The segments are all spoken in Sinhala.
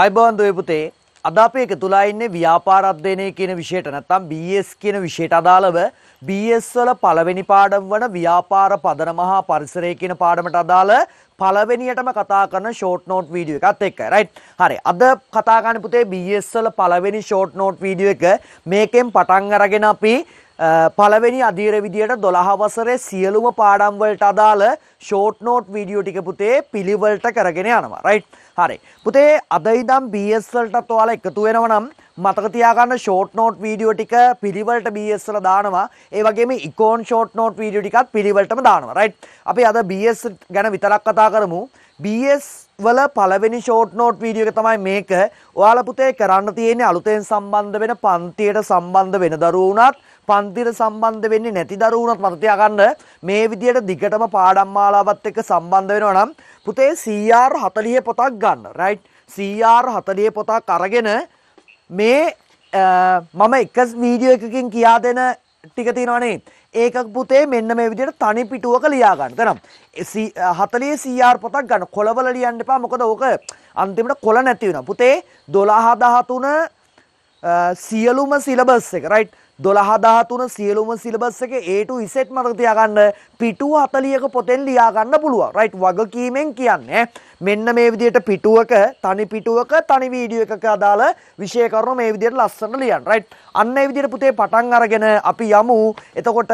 අයිබෝන්ද පුතේ අද අප එක තුලා ඉන්නේ ව්‍යාපාර අධ්‍යයනය කියන විෂයට නැත්නම් BS කියන විෂයට අදාළව BS වල පළවෙනි පාඩම වන ව්‍යාපාර පදනම හා පරිසරය කියන පාඩමට අදාළ පළවෙනියටම කතා කරන ෂෝට් නෝට් වීඩියෝ එකත් එක්ක රයිට් හරි අද කතා කරන්න පුතේ BS වල පළවෙනි ෂෝට් නෝට් වීඩියෝ එක මේකෙන් පටන් අරගෙන අපි පළවෙනි අධීර විදියට 12 වසරේ සියලුම පාඩම් වලට අදාළ ෂෝට් නෝට් වීඩියෝ ටික පුතේ පිළිවෙලට කරගෙන යනවා. රයිට්. හරි. පුතේ අද ඉඳන් BS වලටත් ඔයාලා එකතු වෙනවා නම් මතක තියාගන්න ෂෝට් නෝට් වීඩියෝ ටික පිළිවෙලට BS වල දානවා. ඒ වගේම ඉකෝන් ෂෝට් නෝට් වීඩියෝ ටිකත් පිළිවෙලටම දානවා. රයිට්. අපි අද BS ගැන විතරක් කතා කරමු. BS වල පළවෙනි ෂෝට් නෝට් වීඩියෝ එක තමයි මේක. ඔයාලා පුතේ කරන්න තියෙන්නේ අලුතෙන් සම්බන්ධ වෙන පන්තියට සම්බන්ධ වෙන දරුවෝ උනත් පන්තිර සම්බන්ධ වෙන්නේ නැති දරුවුනත් මතතියා ගන්න මේ විදියට දිගටම පාඩම් මාලාවත් එක්ක සම්බන්ධ වෙනවා නම් පුතේ CR 40 පොතක් ගන්න රයිට් CR 40 පොතක් අරගෙන මේ මම එක වීඩියෝ එකකින් කියා දෙන ටික තියෙනවනේ ඒක පුතේ මෙන්න මේ විදිහට තනි පිටුවක ලියා ගන්න. දැනම් 40 CR පොතක් ගන්න. කොළවල ලියන්න එපා. මොකද ඕක අන්තිමට කොළ නැති වෙනවා. පුතේ 12 13 සියලුම සිලබස් එක. රයිට්. 12 සියලුම සිලබස් එකේ A to Z මතක තියාගන්න පිටුව 40ක පොතෙන් ලියා ගන්න පුළුවන්. රයිට් වගකීමෙන් කියන්නේ මෙන්න මේ විදිහට පිටුවක තනි පිටුවක තනි වීඩියෝ එකක අදාළ විෂය කරුණු මේ විදිහට ලස්සනට ලියන්න. රයිට්. අන්න ඒ විදිහට පුතේ පටන් අරගෙන අපි යමු. එතකොට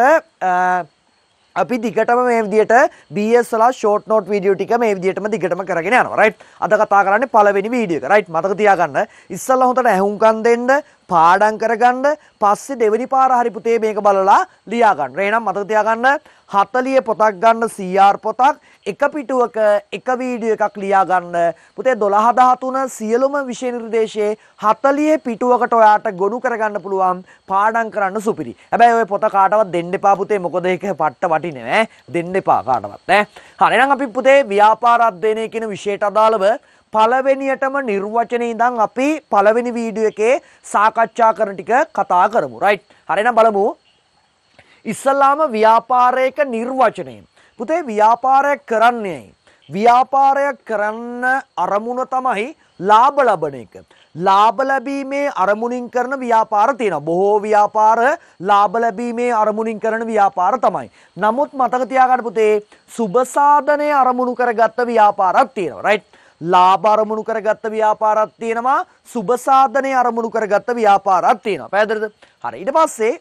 අපි දිගටම මේ විදිහට BSලා short note video ටික මේ විදිහටම දිගටම කරගෙන යනවා right අද කතා කරන්නේ පළවෙනි වීඩියෝ එක right මතක තියාගන්න ඉස්සල්ලා හොඳට ඇහුම්කන් දෙන්න පාඩම් කරගන්න පස්සේ දෙවෙනි පාර හරි පුතේ මේක බලලා ලියා ගන්න. එහෙනම් මතක තියාගන්න 40 පොතක් ගන්න CR පොතක් එක පිටුවක එක වීඩියෝ එකක් ලියා ගන්න. පුතේ 12 13 සියලුම විෂය නිර්දේශයේ 40 පිටුවකට ඔයාට ගොනු කරගන්න පුළුවන් පාඩම් කරන්න සුපිරි. හැබැයි ඔය පොත කාටවත් දෙන්න එපා පුතේ මොකද ඒක පට්ට වටින්නේ නෑ. දෙන්න එපා කාටවත් ඈ. හරි එහෙනම් අපි පුතේ ව්‍යාපාර අධ්‍යයනය කියන විෂයට අදාළව පළවෙනියටම නිර්වචනය ඉඳන් අපි පළවෙනි වීඩියෝ එකේ සාකච්ඡා කරන ටික කතා කරමු. රයිට්. හරිනම් බලමු. ඉස්සලාම ව්‍යාපාරයක නිර්වචනයෙන් පුතේ ව්‍යාපාරයක් කරන්නේයි. ව්‍යාපාරයක් කරන්න අරමුණ තමයි ලාභ ලබන එක. ලාභ ලැබීමේ අරමුණින් කරන ව්‍යාපාර තියෙනවා. බොහෝ ව්‍යාපාර ලාභ ලැබීමේ අරමුණින් කරන ව්‍යාපාර තමයි. නමුත් මතක තියාගන්න පුතේ සුබ සාධනයේ අරමුණු කරගත්ත ව්‍යාපාරක් තියෙනවා. රයිට්. ලාභ අරමුණු කරගත්ත ව්‍යාපාරක් තියෙනවා. සුබ සාධනයේ අරමුණු කරගත්ත ව්‍යාපාරක් තියෙනවා. පැහැදිලිද? හරි. ඊට පස්සේ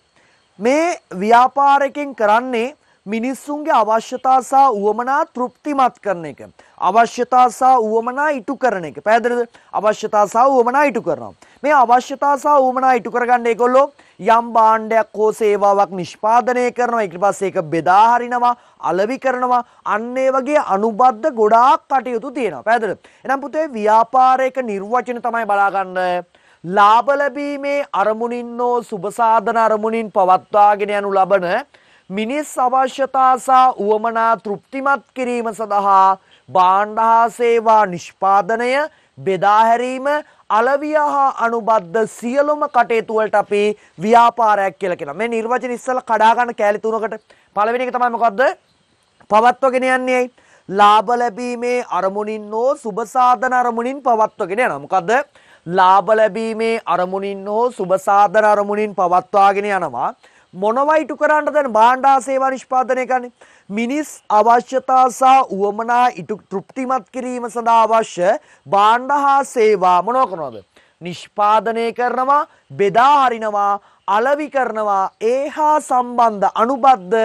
මේ ව්‍යාපාරයෙන් කරන්නේ මිනිස්සුන්ගේ අවශ්‍යතා සහ උවමනා තෘප්තිමත් කරන එක. අවශ්‍යතා සහ උවමනා ඉටු කරන එක. පැහැදිලිද? අවශ්‍යතා සහ උවමනා ඉටු කරනවා. මේ අවශ්‍යතා සහ උවමනා ඉටු කරගන්න ඒගොල්ලෝ යම් භාණ්ඩයක් හෝ සේවාවක් නිෂ්පාදනය කරනවා. ඊට පස්සේ ඒක බෙදා හරිනවා, අලෙවි කරනවා. අන්න ඒ වගේ අනුබද්ධ ගොඩාක් කටයුතු තියෙනවා. පැහැදිලිද? එහෙනම් පුතේ ව්‍යාපාරයක නිර්වචන තමයි බලාගන්න ලාභ ලැබීමේ අරමුණින් හෝ සුබ සාධන අරමුණින් පවත්වාගෙන යනු ලබන මිනිස් අවශ්‍යතා සහ උවමනා තෘප්තිමත් කිරීම සඳහා භාණ්ඩ හා සේවා නිෂ්පාදනය බෙදා හැරීම අලවිය හා අනුබද්ධ සියලුම කටයුතු වලට අපි ව්‍යාපාරයක් කියලා කියනවා. මේ නිර්වචන ඉස්සලා කඩා ගන්න කෑලි තුනකට පළවෙනි එක තමයි මොකද්ද? පවත්වගෙන යන්නේ ඇයි? ලාභ ලැබීමේ අරමුණින් හෝ සුබ සාධන අරමුණින් පවත්වගෙන යනවා. මොකද්ද? ලාභ ලැබීමේ අරමුණින් හෝ සුබ සාධන අරමුණින් පවත්වාගෙන යනවා. මොනවා ඉටු කරන්නද දැන් භාණ්ඩා සේවා නිෂ්පාදනය කරන්නේ මිනිස් අවශ්‍යතා සහ උවමනා ඉටු තෘප්තිමත් කිරීම සඳහා අවශ්‍ය භාණ්ඩ හා සේවා මොනවා කරනවද නිෂ්පාදනය කරනවා බෙදා හරිනවා අලවි කරනවා ඒ හා සම්බන්ධ අනුබද්ධ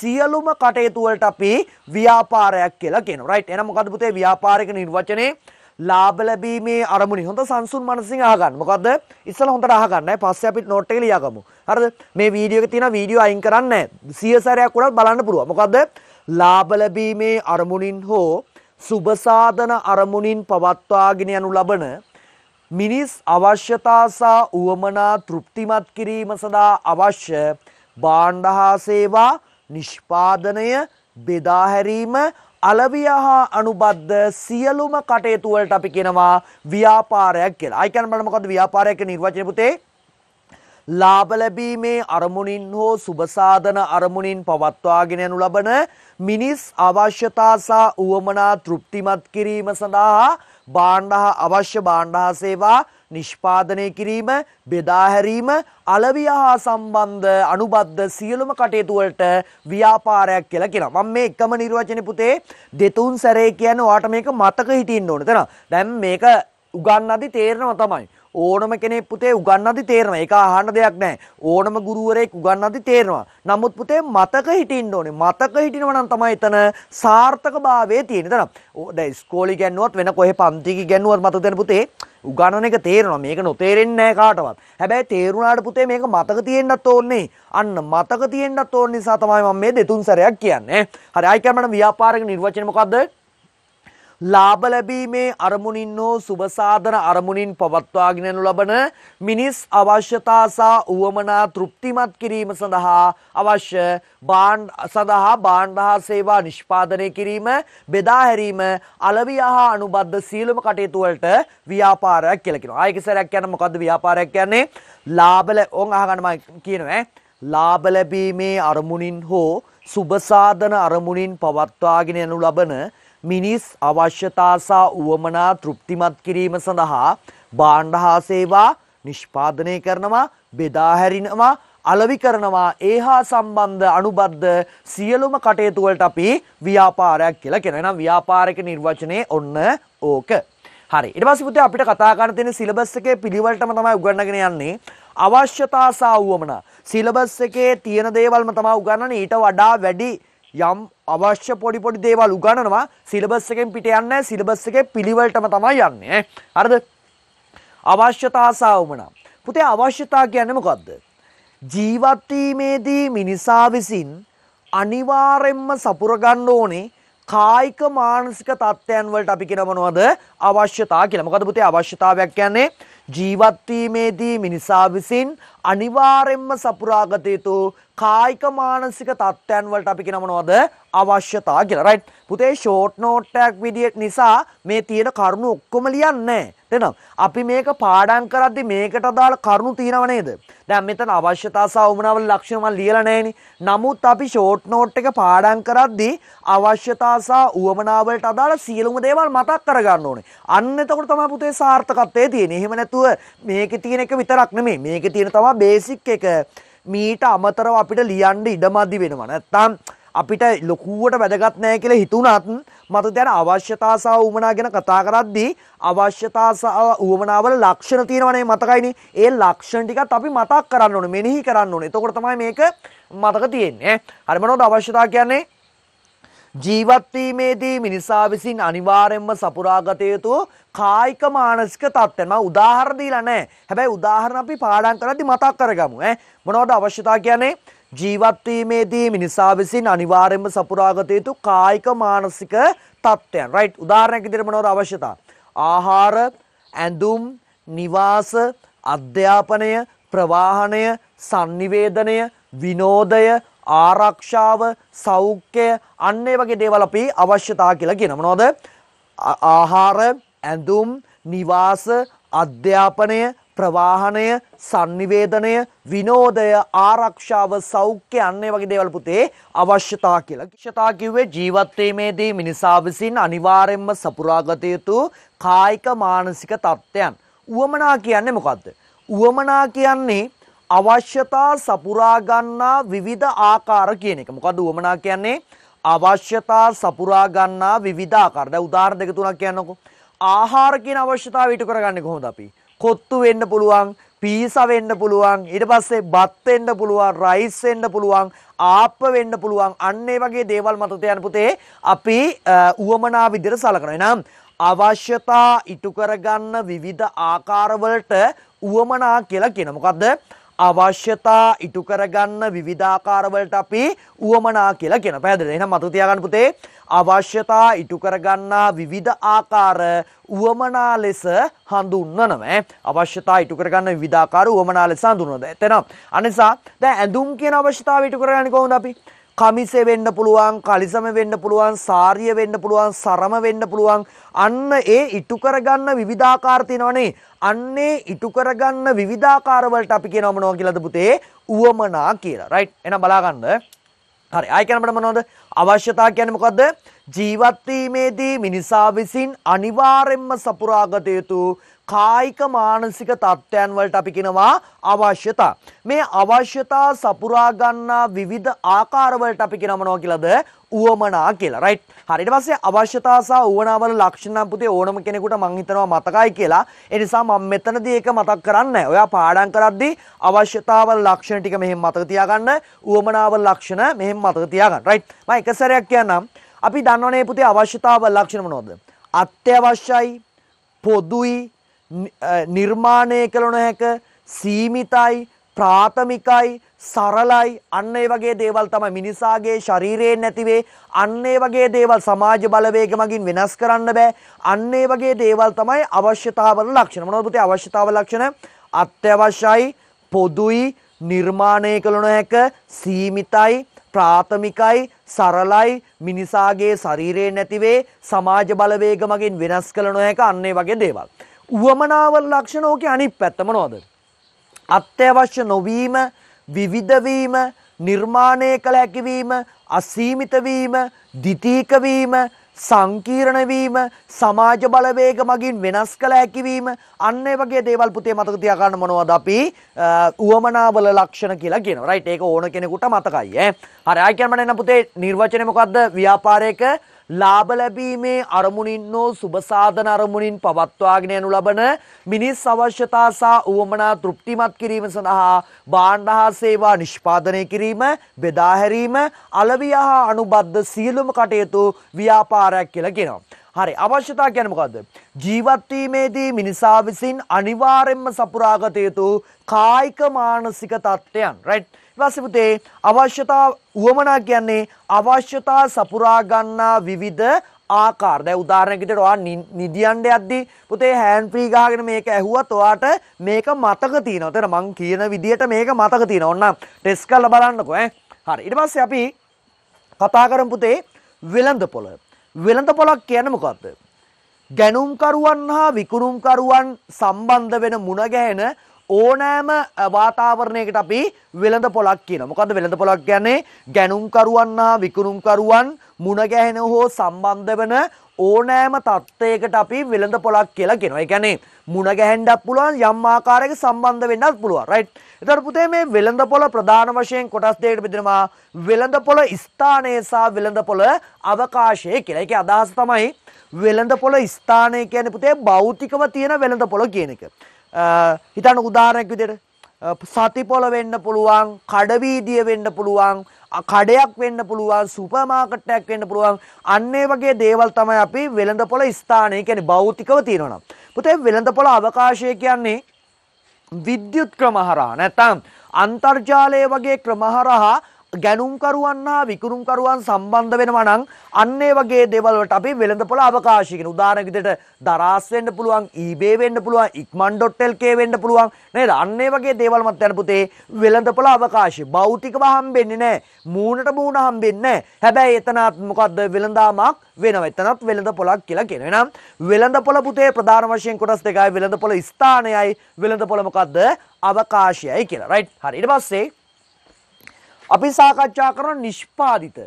සියලුම කටයුතු වලට අපි ව්‍යාපාරයක් කියලා කියනවා. රයිට්. එහෙනම් මොකද්ද පුතේ ව්‍යාපාරික නිර්වචනේ? ලාභ ලැබීමේ අරමුණි හොඳ සංසුන් මනසින් අහගන්න. මොකද්ද? ඉස්සලා හොඳට අහගන්නයි. පස්සේ අපි නෝට් එකේ ලියාගමු. හරිද? මේ වීඩියෝ එකේ තියෙන වීඩියෝ අයින් කරන්නේ නැහැ. සිය සැරයක් උනත් බලන්න පුළුවන්. මොකද්ද? ලාභ ලැබීමේ අරමුණින් හෝ සුබ සාධන අරමුණින් පවත්වාගෙන යනු ලබන මිනිස් අවශ්‍යතා සහ උවමනා තෘප්තිමත් කිරීම සඳහා අවශ්‍ය භාණ්ඩ හා සේවා නිෂ්පාදනය බෙදා හැරීම අලවිය හා අනුබද්ධ සියලුම කටයුතු වලට අපි කියනවා ව්‍යාපාරයක් කියලා. ආයි කියන්නේ බලන්න මොකද්ද ව්‍යාපාරයක් කියන නිර්වචනය පුතේ? ලාභ ලැබීමේ අරමුණින් හෝ සුබසාධන අරමුණින් පවත්වාගෙන යනු ලබන මිනිස් අවශ්‍යතා සහ උවමනා තෘප්තිමත් කිරීම සඳහා භාණ්ඩ අවශ්‍ය භාණ්ඩ සේවා නිෂ්පාදනය කිරීම බෙදාහැරීම අලවිය හා සම්බන්ධ අනුබද්ධ සියලුම කටයුතුවලට ව්‍යාපාරයක් කියලා කියලා මම මේ එකම නිර්වචනය පුතේ දෙතුන් සැරේ කියන්නේ ඔයාට මේක මතක හිටින්න ඕන තේනවා දැන් මේක උගන්නදි තේරෙනවා තමයි ඕනම කෙනෙක් පුතේ උගන්නදි තේරෙනවා. ඒක අහන්න දෙයක් නැහැ. ඕනම ගුරුවරයෙක් උගන්නදි තේරෙනවා. නමුත් පුතේ මතක හිටින්න ඕනේ. මතක හිටිනවා නම් තමයි එතන සාර්ථකභාවය තියෙන්නේ. එතන දැන් ඉස්කෝලේ ගන්නවත් වෙන කොහේ පන්ති ගන්නවත් මතක තියෙන පුතේ උගන්නන එක තේරෙනවා. මේක නොතේරෙන්නේ නැහැ කාටවත්. හැබැයි තේරුණාට පුතේ මේක මතක තියෙන්නත් ඕනේ. අන්න මතක තියෙන්නත් ඕන නිසා තමයි මම මේ දෙතුන් සැරයක් කියන්නේ. හරි ආයි කියන්න මඩම් ව්‍යාපාරික නිර්වචනය මොකද්ද? ලාභ ලැබීමේ අරමුණින් හෝ සුබ සාධන අරමුණින් පවත්වාගෙන යනු ලබන මිනිස් අවශ්‍යතා සහ උවමනා තෘප්තිමත් කිරීම සඳහා අවශ්‍ය බාණ්ඩ සඳහා බාණ්ඩ හා සේවා නිෂ්පාදනය කිරීම බෙදා හැරීම අලවිය හා අනුබද්ධ සීලම කටයුතු වලට ව්‍යාපාරයක් කියලා කියනවා. ආයෙක සරයක් කියන්නේ මොකද්ද ව්‍යාපාරයක් කියන්නේ? ලාභ ඕන් අහගන්න මම කියනවා. ලාභ ලැබීමේ අරමුණින් හෝ සුබසාධන අරමුණින් පවත්වාගෙන යනු ලබන මිනිස් අවශ්‍යතා සහ උවමනා තෘප්තිමත් කිරීම සඳහා භාණ්ඩ හා සේවා නිෂ්පාදනය කරනවා බෙදා හැරිනවා අලවි කරනවා ඒ හා සම්බන්ධ අනුබද්ධ සියලුම කටයුතු වලට අපි ව්‍යාපාරයක් කියලා කියනවා. එහෙනම් ව්‍යාපාරික නිර්වචනයේ ඔන්න ඕක. හරි ඊට පස්සේ පුතේ අපිට කතා කරන්න තියෙන සිලබස් එකේ පිළිවෙලටම තමයි උගන්වගෙන යන්නේ අවශ්‍යතා සහ උවමනා සිලබස් එකේ තියෙන දේවල්ම තමයි උගන්වන්නේ ඊට වඩා වැඩි යම් අවශ්‍ය පොඩි පොඩි දේවල් උගන්වනවා සිලබස් එකෙන් පිට යන්නේ නැහැ සිලබස් එකේ පිළිවෙලටම තමයි යන්නේ හරිද අවශ්‍යතා සාවමන පුතේ අවශ්‍යතා කියන්නේ මොකද්ද ජීවත් වීමේදී මිනිසා විසින් අනිවාර්යෙන්ම සපුර ගන්න ඕනේ කායික මානසික තත්ත්වයන් වලට අපි කියන මොනවද අවශ්‍යතා කියලා. මොකද පුතේ අවශ්‍යතාවයක් කියන්නේ ජීවත්වීමේදී මිනිසා විසින් අනිවාර්යෙන්ම සපුරාගත යුතු කායික මානසික තත්ත්වයන් වලට අපි කියනමනවද අවශ්‍යතා කියලා. රයිට්. පුතේ ෂෝට් නෝට් එකක් විදියට නිසා මේ තියෙන කරුණු ඔක්කොම ලියන්නේ නැහැ. අපි මේක පාඩම් කරද්දි මේකට අදාළ කරුණු තියෙනව නේද? දැන් මෙතන අවශ්‍යතා සහ උමනාවල ලක්ෂණ මම ලියලා නැහෙනි. නමුත් අපි ෂෝට් නෝට් එක පාඩම් කරද්දි අවශ්‍යතා සහ උවමනාවලට අදාළ සියලුම දේවල් මතක් කරගන්න ඕනේ. අන්න එතකොට තමයි පුතේ සාර්ථකත්වයේ තියෙන්නේ. එහෙම නැතුව මේකේ තියෙන එක විතරක් නෙමෙයි. මේකේ තියෙන තමයි බේසික් එක. මීට අමතරව අපිට ලියන්න ඉඩ මදි වෙනවා. නැත්තම් අපිට ලොකුවට වැදගත් නෑ කියලා හිතුණත් මට දැන අවශ්‍යතා සහ උවමනා ගැන කතා කරද්දී අවශ්‍යතා සහ උවමනාවල ලක්ෂණ තියෙනවනේ මතකයිනේ. ඒ ලක්ෂණ ටිකත් අපි මතක් කරන්න ඕනේ, මෙනෙහි කරන්න ඕනේ. එතකොට තමයි මේක මතක තියෙන්නේ. හරි මොනවද අවශ්‍යතා කියන්නේ? ජීවත්වීමේදී මිනිසා විසින් අනිවාරෙන්ම සපුරාගත යුතු කායික මානසික තත්ත්වයන් මම උදාහරණ දීලා නැහැ. හැබැයි උදාහරණ අපි පාඩම් කරද්දි මතක් කරගමු ඈ. මොනවද අවශ්‍යතා කියන්නේ? ජීවත්වීමේදී මිනිසා විසින් අනිවාර්යෙන්ම සපුරාගත යුතු කායික මානසික තත්ත්වයන්. රයිට් උදාහරණයක් විදිහට මොනවද අවශ්‍යතා? ආහාර, ඇඳුම්, නිවාස, අධ්‍යාපනය, ප්‍රවාහනය, sannivedanaya, විනෝදය, ආරක්ෂාව, සෞඛ්‍යය අන්න ඒ වගේ දේවල් අපි අවශ්‍යතා කියලා කියන මොනවද? ආහාර, ඇඳුම්, නිවාස, අධ්‍යාපනය, ප්‍රවාහනය සංනිවේදනය විනෝදය ආරක්ෂාව සෞඛ්‍ය අන්නේ වගේ දේවල් පුතේ අවශ්‍යතා කියලා. ක්ෂතා කිව්වේ ජීවත්වීමේදී මිනිසා විසින් අනිවාර්යෙන්ම සපුරාගත යුතු කායික මානසික තත්ත්වයන්. උවමනා කියන්නේ මොකද්ද? උවමනා කියන්නේ අවශ්‍යතා සපුරා ගන්නා විවිධ ආකාර කියන එක. මොකද්ද උවමනා කියන්නේ? අවශ්‍යතා සපුරා ගන්නා විවිධ ආකාර. දැන් උදාහරණ දෙක තුනක් කියන්නකෝ. ආහාර කියන අවශ්‍යතාව ඊට කරගන්නේ කොහොමද අපි? කොත්තු වෙන්න පුළුවන් පීසා වෙන්න පුළුවන් ඊට පස්සේ බත් වෙන්න පුළුවන් රයිස් වෙන්න පුළුවන් ආප්ප වෙන්න පුළුවන් අන්න ඒ වගේ දේවල් මත තියන පුතේ අපි උවමනා විදිහට සලකනවා එහෙනම් අවශ්‍යතා ඉටු කරගන්න විවිධ ආකාරවලට උවමනා කියලා කියන මොකද්ද අවශ්‍යතා ඉටු කරගන්න විවිධාකාරවලට අපි උවමනා කියලා කියන පැහැදිලිද එහෙනම් මතක තියාගන්න පුතේ අවශ්‍යතා ඉටු කරගන්නා විවිධ ආකාර උවමනා ලෙස හඳුන්වනවා අවශ්‍යතා ඉටු කරගන්න විවිධාකාර උවමනා ලෙස හඳුන්වනවා එතන අනිසා දැන් ඇඳුම් කියන අවශ්‍යතාව ඉටු කරගන්නේ කොහොමද අපි කමිසේ වෙන්න පුළුවන් කලිසම වෙන්න පුළුවන් සාරිය වෙන්න පුළුවන් සරම වෙන්න පුළුවන් අන්න ඒ ඉටු කරගන්න විවිධාකාර තියෙනවනේ අන්නේ ඉටු කරගන්න විවිධාකාර වලට අපි කියනවා මොනවා කියලාද පුතේ උවමනා කියලා රයිට් එහෙනම් බලාගන්න හරි ආයි කියනකට මොනවද අවශ්‍යතා කියන්නේ මොකද්ද ජීවත් වීමේදී මිනිසා විසින් අනිවාර්යෙන්ම සපුරාගත යුතු කායික මානසික තත්ත්වයන් වලට අපි කියනවා අවශ්‍යතා. මේ අවශ්‍යතා සපුරා ගන්නා විවිධ ආකාර වලට අපි කියනවා මොනවා කියලාද? උවමනා කියලා. right. හරියට පස්සේ අවශ්‍යතා සහ උවමනා වල ලක්ෂණ නම් පුතේ ඕනම කෙනෙකුට මම හිතනවා මතකයි කියලා. ඒ නිසා මම මෙතනදී ඒක මතක් කරන්නේ ඔයා පාඩම් කරද්දී අවශ්‍යතා වල ලක්ෂණ ටික මෙහෙම මතක තියාගන්න. උවමනා වල ලක්ෂණ මෙහෙම මතක තියාගන්න. right. මම එක සැරයක් කියන්නම්. අපි දන්නවනේ පුතේ අවශ්‍යතා වල ලක්ෂණ මොනවද? අත්‍යවශ්‍යයි පොදුයි නිර්මාණය කළ නොහැක සීමිතයි ප්‍රාථමිකයි සරලයි අන්න ඒ වගේ දේවල් තමයි මිනිසාගේ ශරීරයෙන් නැතිවේ අන්න ඒ වගේ දේවල් සමාජ බලවේග මගින් වෙනස් කරන්න බෑ අන්න ඒ වගේ දේවල් තමයි අවශ්‍යතාවල ලක්ෂණ මොනවද පුතේ අවශ්‍යතාව ලක්ෂණ අත්‍යවශ්‍යයි පොදුයි නිර්මාණය කළ නොහැක සීමිතයි ප්‍රාථමිකයි සරලයි මිනිසාගේ ශරීරයෙන් නැතිවේ සමාජ බලවේග මගින් වෙනස් කළ නොහැක අන්න ඒ වගේ දේවල් උවමනාවල් ලක්ෂණ ඕකේ අනිත් පැත්ත මොනවද? අත්‍යවශ්‍ය නොවීම, විවිධ වීම, නිර්මාණය කළ හැකි වීම, අසීමිත වීම, දිතීක වීම, සංකීර්ණ වීම, සමාජ බලවේග මගින් වෙනස් කළ හැකි වීම, අන්න ඒ වගේ දේවල් පුතේ මතක තියාගන්න මොනවද අපි උවමනාවල ලක්ෂණ කියලා කියනවා. රයිට් ඒක ඕන කෙනෙකුට මතකයි ඈ. හරි ආයි කියන්න මට එන්න පුතේ නිර්වචනය මොකද්ද ව්‍යාපාරයක ලාභ ලැබීමේ අරමුණින් හෝ සුබ සාධන අරමුණින් පවත්වාගෙන යනු ලබන මිනිස් අවශ්‍යතා සහ උවමනා තෘප්තිමත් කිරීම සඳහා භාණ්ඩ හා සේවා නිෂ්පාදනය කිරීම බෙදා හැරීම අලවිය හා අනුබද්ධ සියලුම කටයුතු ව්‍යාපාරයක් කියලා කියනවා. හරි අවශ්‍යතා කියන්නේ මොකද්ද? ජීවත් වීමේදී මිනිසා විසින් අනිවාර්යයෙන්ම සපුරාගත යුතු කායික මානසික තත්ත්වයන් right ඊවසේ පුතේ අවශ්‍යතා උවමනා කියන්නේ අවශ්‍යතා සපුරා ගන්නා විවිධ ආකාර. දැන් උදාහරණයක් විදිහට ඔයා නිදියන්න යද්දී පුතේ හෑන්ඩ් ෆ්‍රී ගහගෙන මේක ඇහුවත් ඔයාට මේක මතක තියෙනවා. එතන මං කියන විදිහට මේක මතක තියෙනවා. ඕන්න ටෙස්ට් කරලා බලන්නකෝ ඈ. හරි. ඊට පස්සේ අපි කතා කරමු පුතේ වෙළඳ පොළ. වෙළඳ පොළක් කියන්නේ මොකද්ද? ගැනුම්කරුවන් හා විකුණුම්කරුවන් සම්බන්ධ වෙන මුණගැහෙන ඕනෑම වාතාවරණයකට අපි වෙළඳ පොලක් කියන. මොකද වෙළඳ පොලක් කියන්නේ ගැනුම්කරුවන් හා විකුණුම්කරුවන් මුණ ගැහෙන හෝ සම්බන්ධ වෙන ඕනෑම තත්ත්වයකට අපි වෙළඳ පොලක් කියලා කියනවා. ඒ කියන්නේ මුණ ගැහෙන්නත් පුළුවන් යම් ආකාරයක සම්බන්ධ වෙන්නත් පුළුවන්. රයිට්. එතකොට පුතේ මේ වෙළඳ පොළ ප්‍රධාන වශයෙන් කොටස් දෙකකට බෙදෙනවා. වෙළඳ පොළ ස්ථානය සහ වෙළඳ පොළ අවකාශය කියලා. ඒකේ අදහස තමයි වෙළඳ පොළ ස්ථානය කියන්නේ පුතේ භෞතිකව තියෙන වෙළඳ පොළ කියන එක. හිතන්න උදාහරණයක් විදිහට සතිපොළ වෙන්න පුළුවන් කඩවීදිය වෙන්න පුළුවන් කඩයක් වෙන්න පුළුවන් සුපර් මාකට් එකක් වෙන්න පුළුවන් අන්න ඒ වගේ දේවල් තමයි අපි වෙළඳපොළ ස්ථානය කියන්නේ භෞතිකව තියෙනවා නම් පුතේ වෙළඳපොළ අවකාශය කියන්නේ විද්‍යුත් ක්‍රමහරහා නැත්නම් අන්තර්ජාලය වගේ ක්‍රමහරහා ගැනුම්කරුවන් හා විකුණුම්කරුවන් සම්බන්ධ වෙනවා නම් අන්න ඒ වගේ දේවල් වලට අපි වෙළඳපොළ අවකාශය කියන උදාහරණ විදිහට දරාස් වෙන්න පුළුවන් eBay වෙන්න පුළුවන් ikman.lk වෙන්න පුළුවන් නේද අන්න ඒ වගේ දේවල් මත යන පුතේ වෙළඳපොළ අවකාශය භෞතිකව හම්බෙන්නේ නැහැ මූණට මූණ හම්බෙන්නේ නැහැ හැබැයි එතනත් මොකද්ද වෙළඳාමක් වෙනවා එතනත් වෙළඳපොළක් කියලා කියනවා එහෙනම් වෙළඳපොළ පුතේ ප්‍රධාන වශයෙන් කොටස් දෙකයි වෙළඳපොළ ස්ථානයයි වෙළඳපොළ මොකද්ද අවකාශයයි කියලා රයිට් හරි ඊට පස්සේ අපි සාකච්ඡා කරන නිෂ්පාදිත.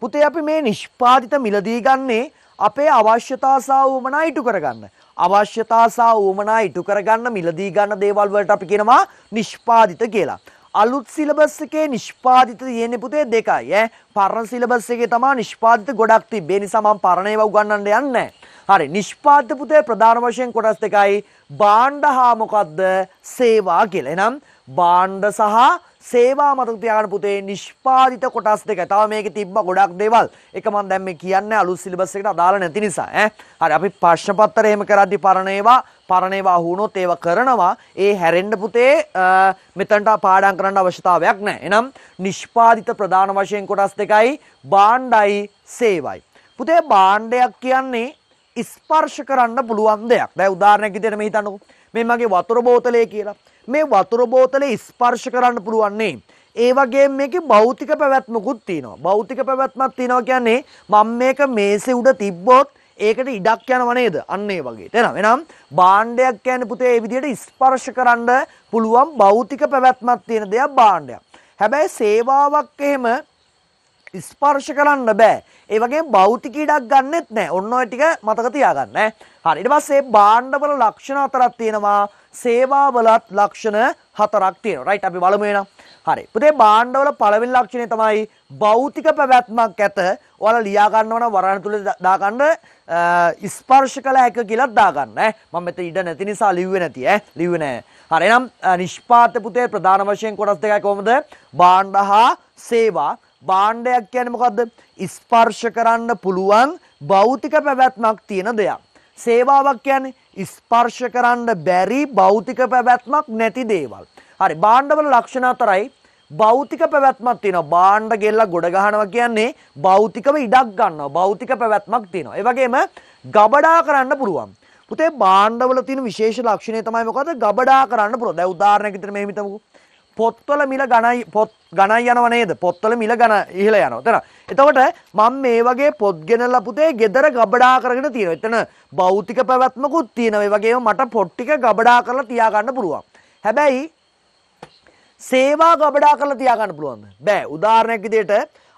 පුතේ අපි මේ නිෂ්පාදිත මිලදී ගන්නේ අපේ අවශ්‍යතා සහ උමනා ඉටු කරගන්න. අවශ්‍යතා සහ උමනා ඉටු කරගන්න මිලදී ගන්න දේවල් වලට අපි කියනවා නිෂ්පාදිත කියලා. අලුත් සිලබස් එකේ නිෂ්පාදිත තියෙන්නේ පුතේ දෙකයි ඈ. පරණ සිලබස් එකේ තමයි නිෂ්පාදිත ගොඩක් තිබ්බේ. ඒ නිසා මම පරණ ඒවා උගන්වන්න යන්නේ නැහැ. හරි නිෂ්පාදිත පුතේ ප්‍රධාන වශයෙන් කොටස් දෙකයි. භාණ්ඩ හා මොකද්ද? සේවා කියලා. එහෙනම් භාණ්ඩ සහ සේවා මතක තියාගන්න පුතේ නිෂ්පාදිත කොටස් දෙක. තව මේකේ තිබ්බ ගොඩක් දේවල්. එක මම දැන් මේ කියන්නේ අලුත් සිලබස් එකට අදාළ නැති නිසා ඈ. හරි අපි ප්‍රශ්න පත්‍ර එහෙම කරද්දි පරණ ඒවා පරණ ඒවා වුණොත් ඒවා කරනවා. ඒ හැරෙන්න පුතේ මෙතනට පාඩම් කරන්න අවශ්‍යතාවයක් නැහැ. එනම් නිෂ්පාදිත ප්‍රධාන වශයෙන් කොටස් දෙකයි බාණ්ඩයි සේවයි. පුතේ බාණ්ඩයක් කියන්නේ ස්පර්ශ කරන්න පුළුවන් දෙයක්. දැන් උදාහරණයක් විදිහට මේ හිතන්නකෝ. මේ මගේ වතුර බෝතලය කියලා. මේ වතුර බෝතලේ ස්පර්ශ කරන්න පුළුවන්නේ. ඒ වගේ මේකේ භෞතික පැවැත්මකුත් තියෙනවා. භෞතික පැවැත්මක් තියෙනවා කියන්නේ මම මේක මේසේ උඩ තිබ්බොත් ඒකට ඉඩක් යනව නේද? අන්න ඒ වගේ. එහෙනම් එහෙනම් භාණ්ඩයක් කියන්නේ පුතේ මේ විදිහට ස්පර්ශ කරන්න පුළුවන් භෞතික පැවැත්මක් තියෙන දෙයක් භාණ්ඩයක්. හැබැයි සේවාවක් එහෙම ස්පර්ශ කරන්න බෑ. ඒ වගේ භෞතික ඉඩක් ගන්නෙත් නෑ. ඔන්න ඔය ටික මතක තියාගන්න ඈ. හරි. ඊට පස්සේ භාණ්ඩවල ලක්ෂණ හතරක් තියෙනවා. සේවාවලත් ලක්ෂණ හතරක් තියෙනවා. රයිට් අපි බලමු එහෙනම්. හරි. පුතේ භාණ්ඩවල පළවෙනි ලක්ෂණය තමයි භෞතික පැවැත්මක් ඇත. ඔයාලා ලියා ගන්නවා නම් වරණ තුල දාගන්න ස්පර්ශ කළ හැකි කියලා දාගන්න ඈ. මම මෙතන ඉඩ නැති නිසා ලිව්වේ නැති ඈ. ලිව්වේ නැහැ. හරි එහෙනම් නිෂ්පාත පුතේ ප්‍රධාන වශයෙන් කොටස් දෙකයි කොහොමද? භාණ්ඩ හා සේවා. භාණ්ඩයක් කියන්නේ මොකද්ද? ස්පර්ශ කරන්න පුළුවන් භෞතික පැවැත්මක් තියෙන දෙයක්. සේවාවක් කියන්නේ ස්පර්ශ කරන්න බැරි භෞතික පැවැත්මක් නැති දේවල්. හරි භාණ්ඩවල ලක්ෂණ අතරයි භෞතික පැවැත්මක් තියෙනවා. භාණ්ඩ ගෙල්ලා ගොඩ ගහනවා කියන්නේ භෞතිකව ඉඩක් ගන්නවා. භෞතික පැවැත්මක් තියෙනවා. ඒ වගේම ගබඩා කරන්න පුළුවන්. පුතේ භාණ්ඩවල තියෙන විශේෂ ලක්ෂණය තමයි මොකද්ද? ගබඩා කරන්න පුළුවන්. දැන් උදාහරණයක් විදිහට මෙහෙම හිතමුකෝ. පොත්වල මිල ගණයි පොත් ගණන් යනව නේද? පොත්වල මිල ගණන් ඉහළ යනවා. එතන. එතකොට මම මේ වගේ පොත් ගෙනලා පුතේ ගෙදර ගබඩා කරගෙන තියෙනවා. එතන භෞතික පැවැත්මකුත් තියෙනවා. ඒ වගේම මට පොත් ටික ගබඩා කරලා තියා ගන්න පුළුවන්. හැබැයි සේවා ගබඩා කරලා තියා ගන්න පුළුවන්ද? බෑ. උදාහරණයක් විදිහට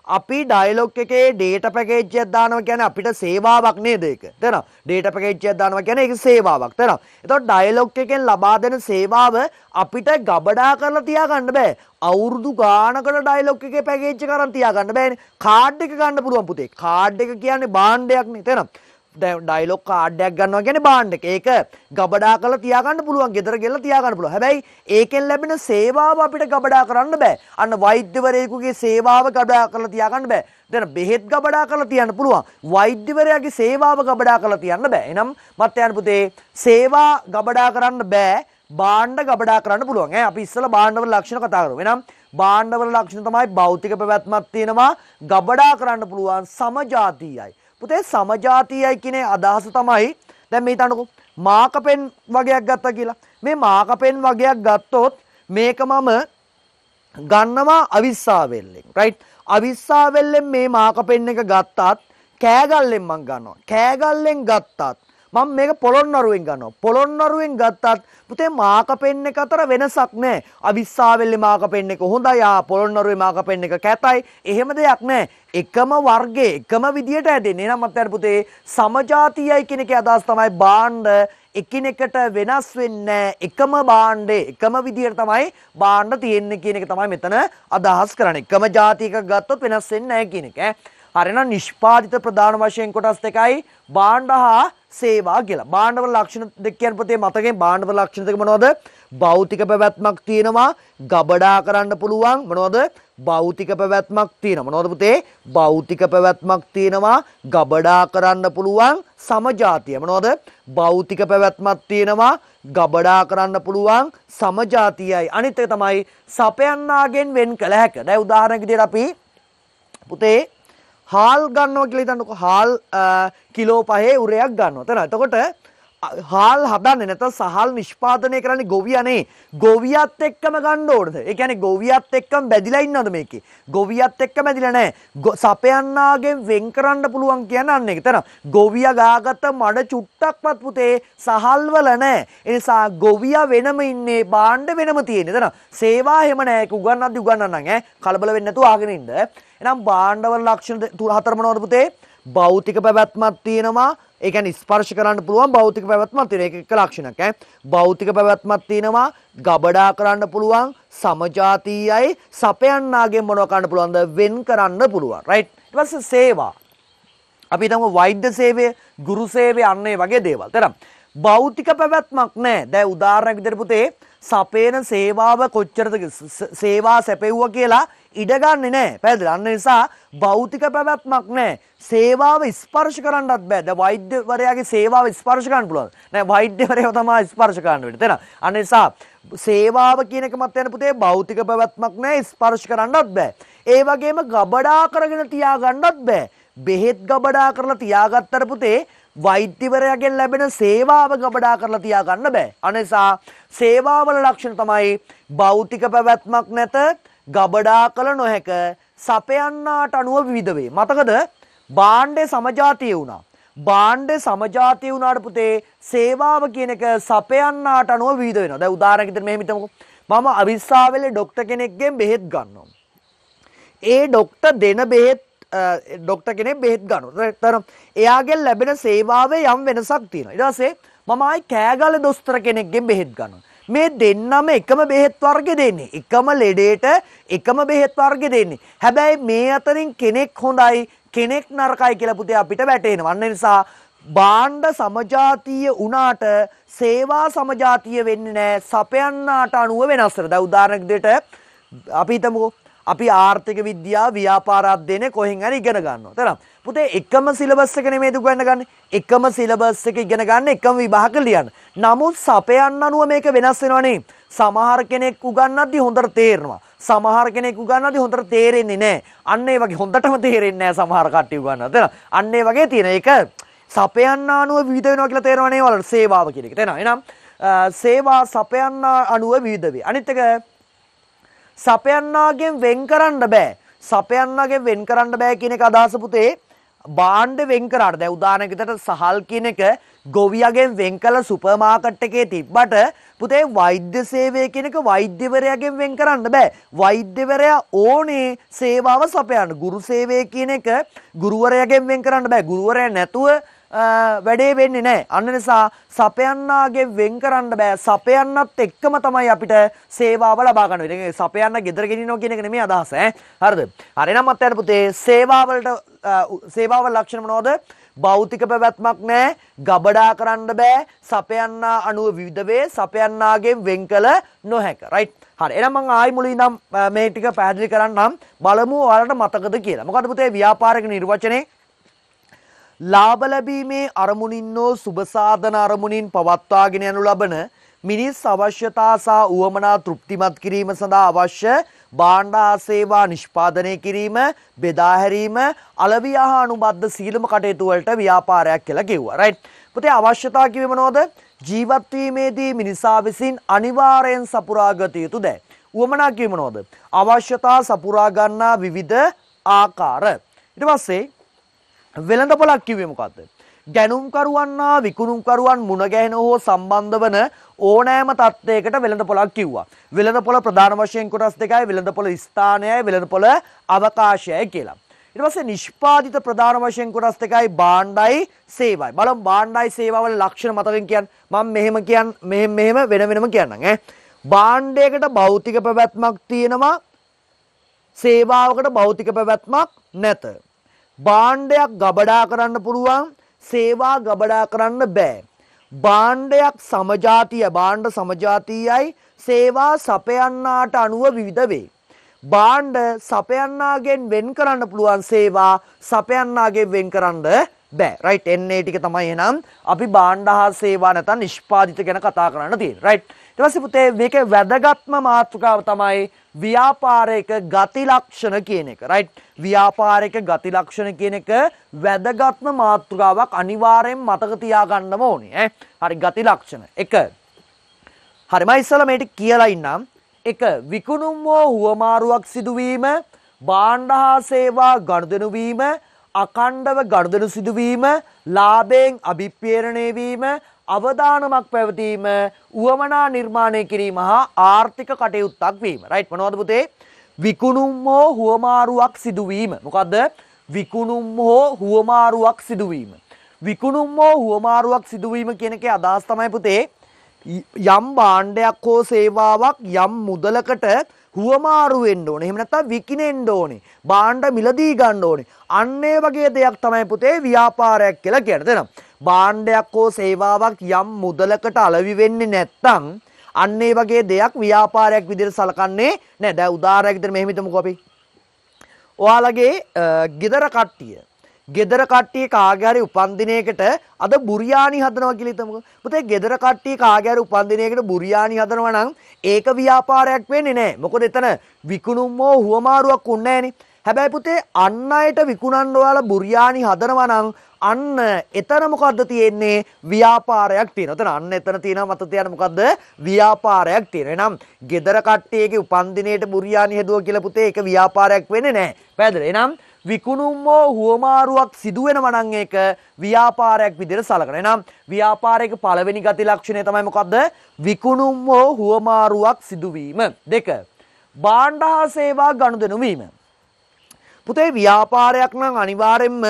අපි ඩයිලොක් එකේ ඩේට පැකේච්චයක් දානවා කියන්නේ අපිට සේවාවක් නේද ඒක. තේරෙනවද? ඩේට පැකේච්චයක් දානවා කියන්නේ ඒක සේවාවක්. තේරෙනවද? එතකොට ඩයිලොක් එකෙන් ලබා දෙන සේවාව අපිට ගබඩා කරලා තියාගන්න බෑ. අවුරුදු ගානකට ඩයිලොක් එකේ පැකේජ් එක අරන් තියාගන්න බෑනේ. කාඩ් එක ගන්න පුළුවන් පුතේ. කාඩ් එක කියන්නේ භාණ්ඩයක්නේ. තේරෙනවද? ඩයිලොක් කාඩ්ඩයක් ගන්නවා ගැන බාණ්ඩක ඒක ගබඩා කල තියාගන්න පුළුවන් ගෙදර ගෙල්ල තියාගන්න පුළුව හැබැයි ඒකෙන් ලැබෙන සේවාව අපිට ගබඩා කරන්න බෑ අන්න වෛද්‍යවරයෙකුගේ සේවාව ගබඩා කරලා තියාගන්න බෑ දැන් බෙහෙත් ගබඩා කරලා තියන්න පුළුවන් වෛද්‍යවරයාගේ සේවාව ගබඩා කරලා තියන්න බෑ එනම් මත්යන් පුතේ සේවා ගබඩා කරන්න බෑ බාණ්ඩ ගබඩා කරන්න පුළුවන් ඈ අපි ඉස්සෙල්ලා බාණ්ඩවල ලක්ෂණ කතා කරමු එනම් බාණ්ඩවල ලක්ෂණ තමයි භෞතික පැවැත්මක් තියෙනවා ගබඩා කරන්න පුළුවන් සමජාතීයයි පුතේ සමජාතීයයි කියන අදහස තමයි දැන් මේ හිතන්නකෝ මාකපෙන් වගයක් ගත්තා කියලා. මේ මාකපෙන් වගයක් ගත්තොත් මේක මම ගන්නවා අවිස්සාවෙල්ලෙන්. රයිට්? අවිස්සාවෙල්ලෙන් මේ මාකපෙන් එක ගත්තාත් කෑගල්ලෙන් මං ගන්නවා. කෑගල්ලෙන් ගත්තාත් මම මේක පොළොන්නරුවෙන් ගන්නවා. පොළොන්නරුවෙන් ගත්තත් පුතේ මාක පෙන් එක අතර වෙනසක් නැහැ. අවිස්සාවෙල්ලේ මාක පෙන් එක හොඳයි. ආ පොළොන්නරුවේ මාක පෙන් එක කැතයි. එහෙම දෙයක් නැහැ. එකම වර්ගයේ එකම විදියට හැදෙන්නේ. එනනම් මත්තර පුතේ සමජාතීයයි කියන එකේ අදහස් තමයි බාණ්ඩ එකිනෙකට වෙනස් වෙන්නේ එකම බාණ්ඩේ එකම විදියට තමයි බාණ්ඩ තියෙන්නේ කියන එක තමයි මෙතන අදහස් කරන්නේ. එකම ජාතියක ගත්තොත් වෙනස් වෙන්නේ නැහැ කියන එක. හරිනම් නිෂ්පාදිත ප්‍රධාන වශයෙන් කොටස් දෙකයි බාණ්ඩ හා සේවා කියලා. බාණ්ඩවල ලක්ෂණ දෙක කියනපතේ මතකෙන් බාණ්ඩවල ලක්ෂණ දෙක මොනවද? භෞතික පැවැත්මක් තියෙනවා, ගබඩා කරන්න පුළුවන් මොනවද? භෞතික පැවැත්මක් තියෙනවා. මොනවද පුතේ? භෞතික පැවැත්මක් තියෙනවා, ගබඩා කරන්න පුළුවන් සමජාතිය. මොනවද? භෞතික පැවැත්මක් තියෙනවා, ගබඩා කරන්න පුළුවන් සමජාතියයි. අනිත් එක තමයි සපයන්නාගෙන් වෙන් කළ හැක. දැන් උදාහරණයක් විදිහට අපි පුතේ හාල් ගන්නවා කියලා හිතන්නකො හාල් කිලෝ පහේ උරයක් ගන්නවා. එතන එතකොට හාල් හදන්නේ නැත්නම් සහල් නිෂ්පාදනය කරන්නේ ගොවියනේ. ගොවියත් එක්කම ගන්න ඕනද? ඒ කියන්නේ ගොවියත් එක්කම බැදිලා ඉන්නවද මේකේ? ගොවියත් එක්ක බැදිලා නැහැ. සපයන්නාගෙන් වෙන් කරන්න පුළුවන් කියන අන්න එක. තන ගොවියා ගාගත මඩ චුට්ටක්වත් පුතේ සහල්වල නැහැ. ඒ නිසා ගොවියා වෙනම ඉන්නේ බාණ්ඩ වෙනම තියෙන්නේ. තන සේවා එහෙම නැහැ. ඒක උගන්වද්දි උගන්වන්නම් ඈ. කලබල වෙන්න නැතුව ආගෙන ඉන්න. එනම් භාණ්ඩවල ලක්ෂණ තුන හතර මොනවද පුතේ? භෞතික පැවැත්මක් තියෙනවා. ඒ කියන්නේ ස්පර්ශ කරන්න පුළුවන් භෞතික පැවැත්මක් තියෙන එක එක ලක්ෂණයක් ඈ. භෞතික පැවැත්මක් තියෙනවා. ගබඩා කරන්න පුළුවන්. සමජාතීයයි සපයන්නාගෙන් මොනව කරන්න පුළුවන්ද? වෙන් කරන්න පුළුවන්. රයිට්. ඊට පස්සේ සේවා. අපි හිතමු වෛද්‍ය සේවය, ගුරු සේවය අන්න ඒ වගේ දේවල්. තරම්. භෞතික පැවැත්මක් නෑ දැ උදාරණයක් විදරපුතේ සපේන සේවාව කොච්චරද සේවා සැපෙව්ව කියලා ඉඩගන්න නෑ පැද අන්න නිසා භෞතික පැවැත්මක් නෑ සේවාව ස්පර්ශ කරන්නත් බෑද වෛද්‍යවරයාගේ සේවාව ස්පර්ශ කරන්න පුළුවන් නෑ වෛද්‍යවරයව තමා ස්පර්ශ කරන්න වෙන තෙන අන්න නිසා සේවාව කියනක මත් යන පුතේ භෞතික පැවැත්මක් නෑ ස්පර්ශ කරන්නත් බෑ. ඒ වගේම ගබඩා කරගෙන තියාගන්නත් බෑ. බෙහෙත් ගබඩා කරලා තියාගත්තර පුතේ වෛද්‍යවරයාගෙන් ලැබෙන සේවාව ගබඩා කරලා තියාගන්න බෑ. අනිසා සේවාවල ලක්ෂණ තමයි භෞතික පැවැත්මක් නැත ගබඩා කළ නොහැක සපයන්නාට අනුව විවිධ වේ. මතකද? බාණ්ඩේ සමජාතීය වුණා. බාණ්ඩේ සමජාතීය වුණාට පුතේ සේවාව කියන එක සපයන්නාට අනුව විවිධ වෙනවා. දැන් උදාහරණයක් විදිහට මෙහෙම හිතමුකෝ. මම අවිස්සාවලේ ඩොක්ටර් කෙනෙක්ගෙන් බෙහෙත් ගන්නවා. ඒ ඩොක්ටර් දෙන බෙහෙත් ඩොක්ට කෙනෙ බෙහෙත් ගනු තර එයාගෙන් ලැබෙන සේවාවේ යම් වෙනසක් තියෙන ඉඩසේ මමයි කෑගල දොස්තර කෙනෙක්ගෙන් බෙහෙත් ගනු මේ දෙන්නම එකම බෙහෙත් වර්ග දෙන්නේ එකම ලෙඩේට එකම බෙහෙත් වර්ග දෙන්නේ හැබැයි මේ අතරින් කෙනෙක් හොඳයි කෙනෙක් නරකයි කියලා පුතේ අපිට වැටෙන වන්න නිසා බාණ්ඩ සමජාතීය වුණාට සේවා සමජාතීය වෙන්නේ නැහැ සපයන්නාට අනුව වෙනස්තර දැන් උදාහරණයක් දෙට අපි හිතමුකෝ අපි ආර්ථික විද්‍යාව ව්‍යාපාර අධ්‍යයනය කොහෙන් හරි ඉගෙන ගන්නවා. තේරුණා? පුතේ එකම සිලබස් එක නෙමෙයි දුගන්න ගන්න. එකම සිලබස් එක ඉගෙන ගන්න එකම විභාග ලියන්න. නමුත් සපයන්න අනුව මේක වෙනස් වෙනවනේ. සමහර කෙනෙක් උගන්නද්දි හොඳට තේරෙනවා. සමහර කෙනෙක් උගන්නද්දි හොඳට තේරෙන්නේ නැහැ. අන්න ඒ වගේ හොඳටම තේරෙන්නේ නැහැ සමහර කට්ටිය උගන්නවා. තේරුණා? අන්න ඒ වගේ තියෙන. ඒක සපයන්න අනුව විවිධ වෙනවා කියලා තේරෙනවා නේ වලට. සේවාව කියන එක. තේරෙනවා. එහෙනම් සේවා සපයන්න අනුව විවිධ වේ. අනිත් එක සපයන්නාගෙන් වෙන් කරන්න බෑ. සපයන්නාගෙන් වෙන් කරන්න බෑ කියන එක අදහස පුතේ බාණ්ඩ වෙන් කරාට දැන් උදාහරණයක් විදිහට සහල් කියන එක ගොවියගෙන් වෙන් කළ සුපර් මාකට් එකේ තිබ්බට පුතේ වෛද්‍ය සේවය කියන එක වෛද්‍යවරයාගෙන් වෙන් කරන්න බෑ වෛද්‍යවරයා ඕනේ සේවාව සපයන්න ගුරු සේවය කියන එක ගුරුවරයාගෙන් වෙන් කරන්න බෑ ගුරුවරයා නැතුව වැඩේ වෙන්නේ නැහැ. අන්න නිසා සපයන්නාගේ වෙන් කරන්න බෑ. සපයන්නත් එක්කම තමයි අපිට සේවාව ලබා ගන්න වෙන්නේ. සපයන්න ගෙදර ගෙනිනවා කියන එක නෙමෙයි අදහස ඈ. හරිද? හරිනම් අත්හැර පුතේ සේවාවලට සේවාවල ලක්ෂණ මොනවද? භෞතික පැවැත්මක් නැහැ. ගබඩා කරන්න බෑ. සපයන්නා අණුව විවිධ වේ. සපයන්නාගෙන් වෙන් කළ නොහැක. රයිට්. හරි එහෙනම් මම ආයි මුලින් ඉඳන් මේ ටික පැහැදිලි කරන්නම් බලමු ඔයාලට මතකද කියලා. මොකද පුතේ ව්‍යාපාරික නිර්වචනේ ලාභ ලැබීමේ අරමුණින් හෝ සුබසාධන අරමුණින් පවත්වාගෙන යනු ලබන මිනිස් අවශ්‍යතා සහ උවමනා තෘප්තිමත් කිරීම සඳහා අවශ්‍ය භාණ්ඩ හා සේවා නිෂ්පාදනය කිරීම බෙදා හැරීම අලවියා හා අනුබද්ධ සීලම කටයුතු වලට ව්‍යාපාරයක් කියලා කිව්වා. රයිට්. පුතේ අවශ්‍යතා කිව්වේ මොනවද? ජීවත් වීමේදී මිනිසා විසින් අනිවාර්යෙන් සපුරා ගත යුතු දෑ. උවමනා කිව්වේ මොනවද? අවශ්‍යතා සපුරා ගන්නා විවිධ ආකාර. ඊට පස්සේ වෙළඳපොලක් කිව්වේ මොකද්ද? ගැනුම්කරුවන් හා විකුණුම්කරුවන් මුණ ගැහෙන හෝ සම්බන්ධ වන ඕනෑම තත්ත්වයකට වෙළඳපොලක් කිව්වා. වෙළඳපොල ප්‍රධාන වශයෙන් කොටස් දෙකයි වෙළඳපොල ස්ථානයයි වෙළඳපොල අවකාශයයි කියලා. ඊට පස්සේ නිෂ්පාදිත ප්‍රධාන වශයෙන් කොටස් දෙකයි භාණ්ඩයි සේවයි. බලමු භාණ්ඩයි සේවාවල ලක්ෂණ මතවෙන් කියන්න. මම මෙහෙම කියන්න මෙහෙම මෙහෙම වෙන වෙනම කියන්නම් ඈ. භාණ්ඩයකට භෞතික පැවැත්මක් තියෙනවා. සේවාවකට භෞතික පැවැත්මක් නැත. බාණ්ඩයක් ගබඩා කරන්න පුළුවන් සේවා ගබඩා කරන්න බෑ. බාණ්ඩයක් සමජාතිය බාණ්ඩ සමජාතීයයි සේවා සපයන්නාට අනුව විවිධ වේ. බාණ්ඩ සපයන්නාගෙන් වෙන් කරන්න පුළුවන් සේවා සපයන්නාගෙන් වෙන් කරන්න බෑ රයිට් එන්නේ ටික තමයි එහෙනම් අපි බාණ්ඩ හා සේවා නැත්නම් නිෂ්පාදිත ගැන කතා කරන්න තියෙන්නේ රයිට් ඊට පස්සේ පුතේ මේකේ වැදගත්ම මාතෘකාව තමයි ව්‍යාපාරයක ගති ලක්ෂණ කියන එක. රයිට්? ව්‍යාපාරයක ගති ලක්ෂණ කියන එක වැදගත්ම මාතෘකාවක් අනිවාර්යෙන් මතක තියාගන්නම ඕනේ. ඈ. හරි ගති ලක්ෂණ. 1. හරි මම ඉස්සලා මේක කියලා ඉන්නම්. 1. විකුණුම් හෝ හුවමාරුවක් සිදුවීම, භාණ්ඩ හා සේවා ගනුදෙනු වීම, අකණ්ඩව ගනුදෙනු සිදුවීම, ලාභයෙන් අභිප්‍රේරණය වීම, අවදානමක් පැවතීම උවමනා නිර්මාණය කිරීම හා ආර්ථික කටයුත්තක් වීම. රයිට් මොනවද පුතේ? විකුණුම් හෝ හුවමාරුවක් සිදුවීම. මොකද්ද? විකුණුම් හෝ හුවමාරුවක් සිදුවීම. විකුණුම් හෝ හුවමාරුවක් සිදුවීම කියන එකේ අදහස් තමයි පුතේ යම් භාණ්ඩයක් හෝ සේවාවක් යම් මුදලකට හුවමාරු වෙන්න ඕනේ. එහෙම නැත්නම් විකිණෙන්න ඕනේ. භාණ්ඩ මිලදී ගන්න ඕනේ. අන්න ඒ වගේ දෙයක් තමයි පුතේ ව්‍යාපාරයක් කියලා කියන්නේ. භාණ්ඩයක් හෝ සේවාවක් යම් මුදලකට අලවි වෙන්නේ නැත්නම් අන්න ඒ වගේ දෙයක් ව්‍යාපාරයක් විදිහට සලකන්නේ නැහැ. දැන් උදාහරණයක් විදිහට මෙහෙම හිතමුකෝ අපි. ඔයාලගේ ගෙදර කට්ටිය ගෙදර කට්ටිය කාගේ හරි උපන්දිනයකට අද බුරියානි හදනවා කියලා හිතමුකෝ. පුතේ ගෙදර කට්ටිය කාගේ හරි උපන්දිනයකට බුරියානි හදනවා නම් ඒක ව්‍යාපාරයක් වෙන්නේ නැහැ. මොකද එතන විකුණුම් හෝ හුවමාරුවක් උන්නේ නැහනේ. හැබැයි පුතේ අන්න අයට විකුණන්න ඔයාලා බුරියානි හදනවා නම් අන්න එතන මොකද්ද තියෙන්නේ ව්‍යාපාරයක් තියෙනවා. එතන අන්න එතන තියෙනවා මත තියන මොකද්ද ව්‍යාපාරයක් තියෙනවා. එහෙනම් gedara කට්ටියගේ උපන් දිනේට බුරියානි හදුවා කියලා පුතේ ඒක ව්‍යාපාරයක් වෙන්නේ නැහැ. පැහැදිලි. එහෙනම් විකුණුම් හෝ හුවමාරුවක් සිදුවෙනවා නම් ඒක ව්‍යාපාරයක් විදිහට සලකනවා. එහෙනම් ව්‍යාපාරයක පළවෙනි ගති ලක්ෂණය තමයි මොකද්ද? විකුණුම් හෝ හුවමාරුවක් සිදුවීම. දෙක. භාණ්ඩ හා සේවා ගනුදෙනු වීම. පුතේ ව්‍යාපාරයක් නම් අනිවාර්යෙන්ම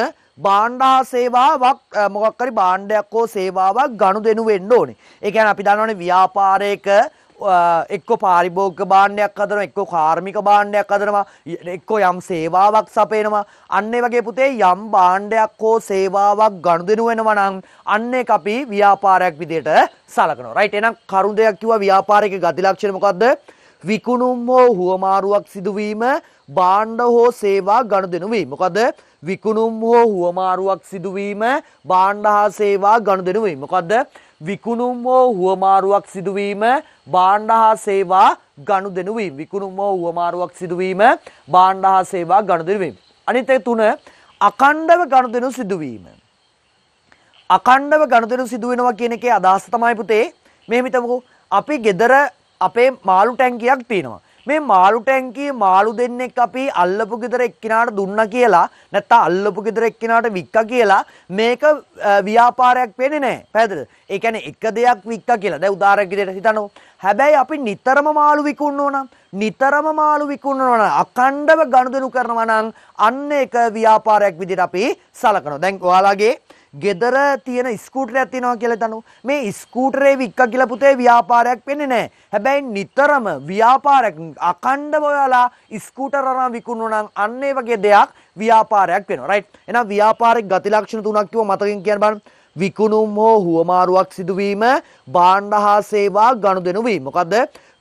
බාණ්ඩා සේවාවක් මොකක් හරි බාණ්ඩයක් හෝ සේවාවක් ගනුදෙනු වෙන්න ඕනේ. ඒ කියන්නේ අපි දන්නවනේ ව්‍යාපාරයක එක්ක පාරිභෝගික භාණ්ඩයක් හදනවා එක්ක කාර්මික භාණ්ඩයක් හදනවා එක්ක යම් සේවාවක් සපයනවා අන්න ඒ වගේ පුතේ යම් භාණ්ඩයක් හෝ සේවාවක් ගනුදෙනු වෙනවා නම් අන්න ඒක අපි ව්‍යාපාරයක් විදිහට සලකනවා රයිට් එහෙනම් කරුණ දෙයක් කිව්වා ව්‍යාපාරයේ ගති ලක්ෂණ මොකද්ද විකුණුම් හෝ හුවමාරුවක් සිදුවීම භාණ්ඩ හෝ සේවා ගනුදෙනු වීම. මොකද විකුණුම් හෝ හුවමාරුවක් සිදුවීම භාණ්ඩ හා සේවා ගනුදෙනු වීම. මොකද විකුණුම් හෝ හුවමාරුවක් සිදුවීම භාණ්ඩ හා සේවා ගනුදෙනු වීම. විකුණුම් හෝ හුවමාරුවක් සිදුවීම භාණ්ඩ හා සේවා ගනුදෙනු වීම. අනිත් ඒ තුන අකණ්ඩව ගනුදෙනු සිදුවීම. අකණ්ඩව ගනුදෙනු සිදුවෙනවා කියන එකේ අදහස තමයි පුතේ මේ හිතමුකෝ අපි gedara අපේ මාළු ටැංකියක් තියෙනවා. මේ මාළු ටැංකියේ මාළු දෙන්නෙක් අපි අල්ලපු ගෙදර එක්කිනාට දුන්නා කියලා නැත්නම් අල්ලපු ගෙදර එක්කිනාට වික්කා කියලා මේක ව්‍යාපාරයක් වෙන්නේ නැහැ. පැහැදිලිද? ඒ කියන්නේ එක දෙයක් වික්කා කියලා. දැන් උදාහරණයක් විදිහට හිතනකො. හැබැයි අපි නිතරම මාළු විකුණනවා නම් නිතරම මාළු විකුණනවා නම් අඛණ්ඩව ගනුදෙනු කරනවා නම් අන්න ඒක ව්‍යාපාරයක් විදිහට අපි සලකනවා. දැන් ඔයාලගේ ගෙදර තියෙන ස්කූටරයක් තියෙනවා කියලා තනු මේ ස්කූටරේ වික්ක කියලා පුතේ ව්‍යාපාරයක් වෙන්නේ නැහැ. හැබැයි නිතරම ව්‍යාපාරයක් අකණ්ඩව ඔයාලා ස්කූටර අරන් විකුණනවා නම් අන්න ඒ වගේ දෙයක් ව්‍යාපාරයක් වෙනවා. රයිට්. එහෙනම් ව්‍යාපාරයේ ගති ලක්ෂණ තුනක් කිව්ව මතකින් කියන්න බලන්න. විකුණුම් හෝ හුවමාරුවක් සිදුවීම, භාණ්ඩ හා සේවා ගනුදෙනු වීම. මොකද්ද?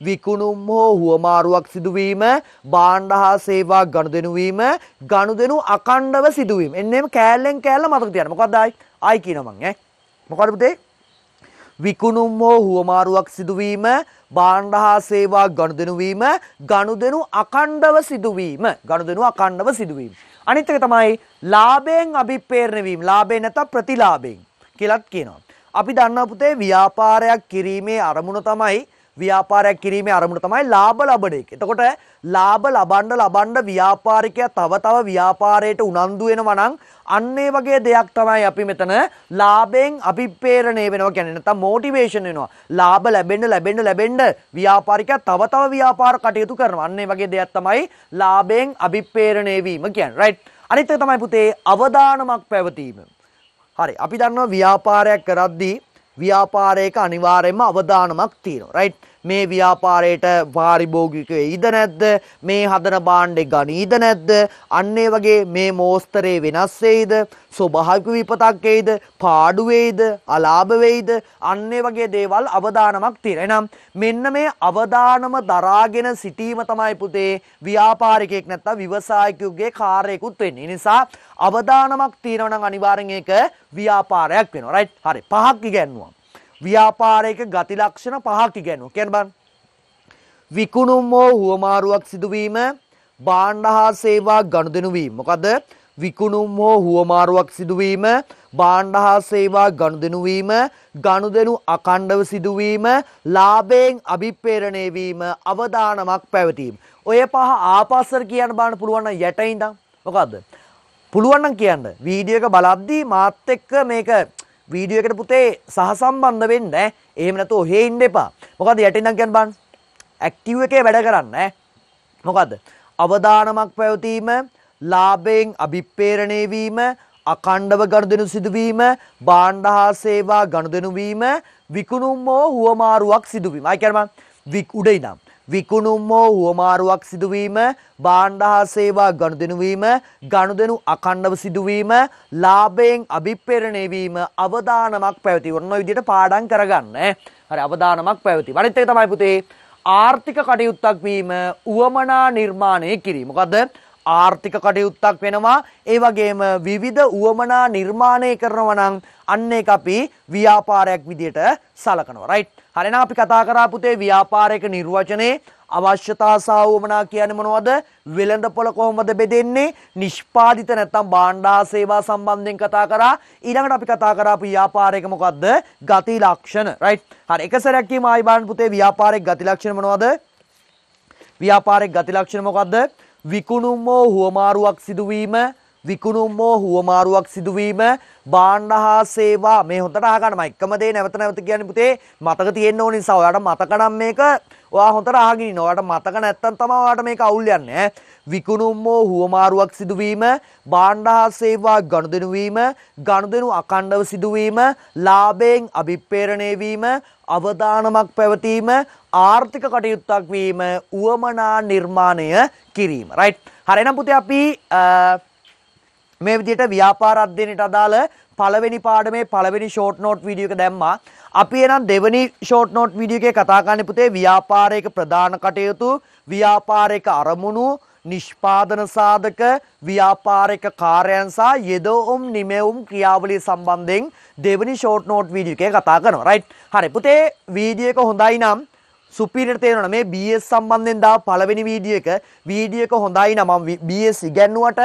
විකුණුම් හෝ හුවමාරුවක් සිදුවීම බාණ්ඩ හා සේවා ගනුදෙනු වීම ගනුදෙනු අකණ්ඩව සිදුවීම. එන්නේම කෑල්ලෙන් කෑල්ල මතක තියන්න. මොකක්ද ආයි? ආයි කියනවා මං ඈ. මොකද පුතේ? විකුණුම් හෝ හුවමාරුවක් සිදුවීම බාණ්ඩ හා සේවා ගනුදෙනු වීම ගනුදෙනු අකණ්ඩව සිදුවීම. ගනුදෙනු අකණ්ඩව සිදුවීම. අනිත් එක තමයි ලාභයෙන් අභිප්‍රේරණය වීම. ලාභේ නැත්නම් ප්‍රතිලාභයෙන් කියලාත් කියනවා. අපි දන්නා පුතේ ව්‍යාපාරයක් කිරීමේ අරමුණ තමයි ව්‍යාපාරයක් කිරීමේ අරමුණ තමයි ලාභ ලබන එක. එතකොට ලාභ ලබන්න ලබන්න ව්‍යාපාරිකයා තව තව ව්‍යාපාරයට උනන්දු වෙනවා නම් අන්න ඒ වගේ දෙයක් තමයි අපි මෙතන ලාභයෙන් අපි ප්‍රේරණය වෙනවා කියන්නේ නැත්නම් මොටිවේෂන් වෙනවා. ලාභ ලැබෙන්න ලැබෙන්න ලැබෙන්න ව්‍යාපාරිකයා තව තව ව්‍යාපාර කටයුතු කරනවා. අන්න ඒ වගේ දෙයක් තමයි ලාභයෙන් අභිප්‍රේරණය වීම කියන්නේ. රයිට්. අනිත් එක තමයි පුතේ අවදානමක් පැවතීම. හරි අපි දන්නවා ව්‍යාපාරයක් කරද්දී ව්‍යාපාරයක අනිවාර්යයෙන්ම අවදානමක් තියෙනවා. රයිට්. මේ ව්‍යාපාරයට පාරිභෝගික වෙයිද නැද්ද මේ හදන බාණ්ඩේ ගනීද නැද්ද අන්න ඒ වගේ මේ මෝස්තරේ වෙනස් වෙයිද ස්වභාවික විපතක් වෙයිද පාඩු වෙයිද අලාභ වෙයිද අන්න ඒ වගේ දේවල් අවදානමක් තියෙන. එහෙනම් මෙන්න මේ අවදානම දරාගෙන සිටීම තමයි පුතේ ව්‍යාපාරිකයෙක් නැත්තම් ව්‍යවසායිකයෙකුගේ කාර්යයකුත් වෙන්නේ. නිසා අවදානමක් තියෙනවා නම් අනිවාර්යෙන් ඒක ව්‍යාපාරයක් වෙනවා. රයිට්? හරි. පහක් ඉගෙනුවා. ව්‍යාපාරයක ගති ලක්ෂණ පහක් ඉගෙනුවා. කියන බලන්න. විකුණුම් හෝ හුවමාරුවක් සිදුවීම භාණ්ඩ හා සේවා ගනුදෙනු වීම. මොකද විකුණුම් හෝ හුවමාරුවක් සිදුවීම භාණ්ඩ හා සේවා ගනුදෙනු වීම ගනුදෙනු අඛණ්ඩව සිදුවීම ලාභයෙන් අභිප්‍රේරණය වීම අවදානමක් පැවතීම ඔය පහ ආපස්සර කියන්න බාන්න පුළුවන් නම් යට ඉඳන් මොකද්ද පුළුවන් නම් කියන්න වීඩියෝ එක බලද්දී මාත් එක්ක මේක වීඩියෝ එකට පුතේ සහසම්බන්ධ වෙන්න එහෙම නැතුව ඔහේ ඉන්න එපා. මොකද යටින් ඉඳන් කියන්න බලන්න. ඇක්ටිව් එකේ වැඩ කරන්න ඈ. මොකද අවදානමක් පැවතීම, ලාභයෙන් අභිප්‍රේරණය වීම, අකණ්ඩව ගනුදෙනු සිදුවීම, භාණ්ඩ හා සේවා ගනුදෙනු වීම, විකුණුම් හෝ හුවමාරුවක් සිදුවීම. ආයි කියන්නේ මං උඩ ඉඳන් විකුණුම් හෝ හුවමාරුවක් සිදුවීම භාණ්ඩ හා සේවා ගනුදෙනු වීම ගනුදෙනු අඛණ්ඩව සිදුවීම ලාභයෙන් අභිප්‍රේරණය වීම අවදානමක් පැවති. ඔන්න ඔය විදිහට පාඩම් කරගන්න. හරි අවදානමක් පැවති. අනිත් එක තමයි පුතේ ආර්ථික කටයුත්තක් වීම උවමනා නිර්මාණය කිරීම. මොකද්ද? ආර්ථික කටයුත්තක් වෙනවා ඒ වගේම විවිධ උවමනා නිර්මාණය කරනවා නම් අන්න ඒක අපි ව්‍යාපාරයක් විදියට සලකනවා රයිට් හරිනම් අපි කතා කරා පුතේ ව්‍යාපාරයක නිර්වචනයේ අවශ්‍යතා සහ උවමනා කියන්නේ මොනවද වෙළඳ පොළ කොහොමද බෙදෙන්නේ නිෂ්පාදිත නැත්නම් භාණ්ඩා සේවා සම්බන්ධයෙන් කතා කරා ඊළඟට අපි කතා කරා ව්‍යාපාරයක මොකද්ද ගති ලක්ෂණ රයිට් හරි එක සැරයක් කියමු ආයි බලන්න පුතේ ව්‍යාපාරයේ ගති ලක්ෂණ මොනවද ව්‍යාපාරයේ ගති ලක්ෂණ මොකද්ද විකුණුම් හෝ හුවමාරුවක් සිදුවීම විකුණුම් හෝ හුවමාරුවක් සිදුවීම භාණ්ඩ හා සේවා මේ හොඳට අහගන්න මම එකම දේ නැවත නැවත කියන්නේ පුතේ මතක තියෙන්න ඕන නිසා ඔයාලට මතක නම් මේක ඔයා හොඳට අහගෙන ඉන්න ඔයාලට මතක නැත්තම් තමයි ඔයාලට මේක අවුල් යන්නේ විකුණුම් හෝ හුවමාරුවක් සිදුවීම, භාණ්ඩ හා සේවා ගනුදෙනු වීම, ගනුදෙනු අඛණ්ඩව සිදුවීම, ලාභයෙන් අභිප්‍රේරණය වීම, අවදානමක් පැවතීම, ආර්ථික කටයුත්තක් වීම, උවමනා නිර්මාණය කිරීම. right. හරි එහෙනම් පුතේ අපි මේ විදිහට ව්‍යාපාර අධ්‍යයනයට අදාළ පළවෙනි පාඩමේ පළවෙනි ෂෝට් නෝට් වීඩියෝ එක දැම්මා. අපි එහෙනම් දෙවෙනි ෂෝට් නෝට් වීඩියෝ එකේ කතා කරන්න පුතේ ව්‍යාපාරයක ප්‍රධාන කටයුතු, ව්‍යාපාරයක අරමුණු, නිෂ්පාදන සාධක ව්‍යාපාරික කාර්යයන් සහ යෙදවුම් නිමැවුම් ක්‍රියාවලිය සම්බන්ධයෙන් දෙවනි ෂෝට් නෝට් වීඩියෝ එකේ කතා කරනවා. රයිට්. හරි පුතේ වීඩියෝ එක හොඳයි නම් සුපිරිට තේරෙනවා මේ BS සම්බන්ධයෙන් දාව පළවෙනි වීඩියෝ එක වීඩියෝ එක හොඳයි නම මම BS ඉගැන්නුවට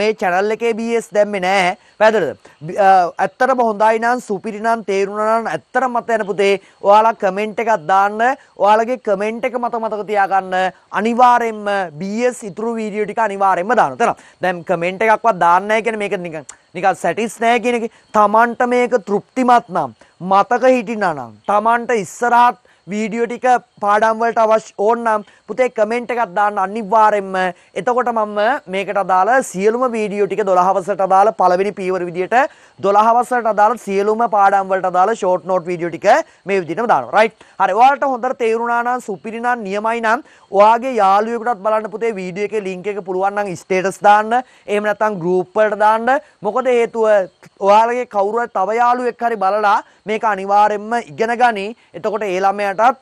මේ channel එකේ BS දැම්මේ නැහැ වැදගත්ද ඇත්තටම හොඳයි නම් සුපිරි නම් තේරුණා නම් ඇත්තටම මත යන පුතේ ඔයාලා කමෙන්ට් එකක් දාන්න ඔයාලගේ කමෙන්ට් එක මත මතක තියාගන්න අනිවාර්යෙන්ම BS ඉතුරු වීඩියෝ ටික අනිවාර්යෙන්ම දාන්න තේරෙනවා දැන් කමෙන්ට් එකක්වත් දාන්න නැහැ කියන්නේ මේක නිකන් නිකන් සැටිස් නැහැ කියන එක තමන්ට මේක තෘප්තිමත් නම් මතක හිටිනා නම් තමන්ට ඉස්සරහට भिडियोटी का පාඩම් වලට අවශ්‍ය ඕන නම් පුතේ කමෙන්ට් එකක් දාන්න අනිවාර්යෙන්ම. එතකොට මම මේකට අදාළ සියලුම වීඩියෝ ටික 12 වසරට අදාළ පළවෙනි පීවර විදියට 12 වසරට අදාළ සියලුම පාඩම් වලට අදාළ ෂෝට් නෝට් වීඩියෝ ටික මේ විදිහටම දානවා. රයිට්. හරි. ඔයාලට හොඳට තේරුණා නම් සුපිරි නම් නියමයි නම් ඔයාගේ යාළුවෙකුටත් බලන්න පුතේ වීඩියෝ එකේ ලින්ක් එක පුළුවන් නම් ස්ටේටස් දාන්න. එහෙම නැත්නම් ගෲප් වලට දාන්න. මොකද හේතුව ඔයාලගේ කවුරුහරි තව යාළුවෙක් හරි බලලා මේක අනිවාර්යෙන්ම ඉගෙන ගනි. එතකොට ඒ ළමයාටත්